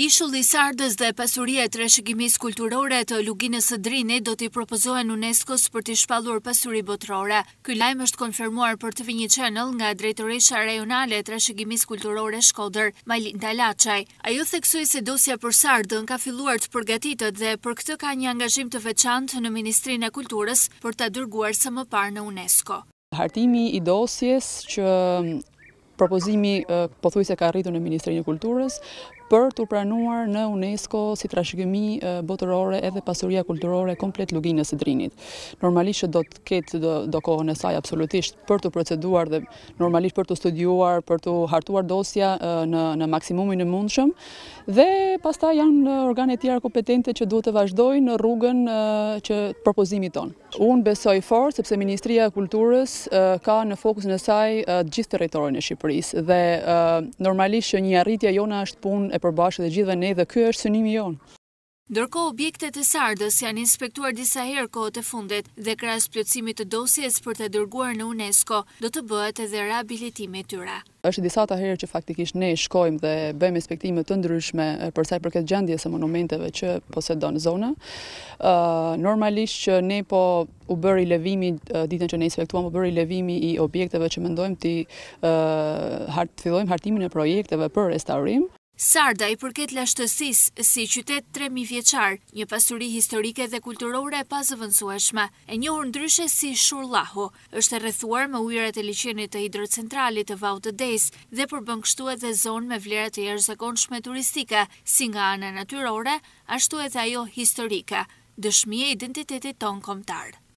Ishulli Sardës dhe pasurie të reshëgimis kulturore të Luginës së Drini do t'i propozohen unesco së për t'i shpalur pasuri botërore. Ky lajm është konfirmuar për TV1 Channel nga drejtoresha rajonale e reshëgimis kulturore Shkodër, Malinda Laçaj. Ajo u theksoi se dosja për Sardën ka filluar të përgatitët dhe për këtë ka një angazhim të veçantë në Ministrinë e Kulturës për ta dërguar së më parë në UNESCO. Hartimi i dosjes që propozimi pothuajse ka arritur në Ministrinë e Kulturës për të pranuar në UNESCO si trashëgimi botërore edhe pasuria kulturore komplet luginës e drinit. Normalisht do të ketë do kohën e saj absolutisht për të proceduar dhe normalisht për të studiuar, për të hartuar dosja në maksimumin e mundshëm dhe pasta janë organet tjera kompetente që duhet të vazhdoj në rrugën që propozimi tonë. Unë besoj forë, sepse Ministria Kulturës ka në fokus në saj gjithë territorin e Shqipëris dhe normalisht që një arritja jona është pun e përbashkët dhe gjithve ne dhe ky është synimi jonë. Ndërkohë objektet e Sardës janë inspektuar disa herë kohët e fundit dhe krahas plotësimit të dosjes për të dërguar në UNESCO, do të bëhet edhe rehabilitimi i tyre. Është disa ta herë që faktikisht ne shkojmë dhe bëjmë inspektime të ndryshme për sa i përket gjendjes së monumenteve që posedon zona. Ë normalisht që ne po u bëri levimi ditën që ne inspektuam, u bëri levimi i objekteve që mendojmë ti hart, fillojmë hartimin e projekteve për restaurim. Sarda i përket lashtësis si qytet 3.000 vjeqar, një pasuri historike dhe kulturore e pasë e një ndryshe si Shur Laho, është rrethuar me ujërat e liqenit të hidrocentralit të vaut të des dhe përbën kështu e dhe zonë me vlerat e jërzakonshme turistika, si nga anë e naturore, ashtu e thajo historika, dëshmije identitetit tonë komtarë.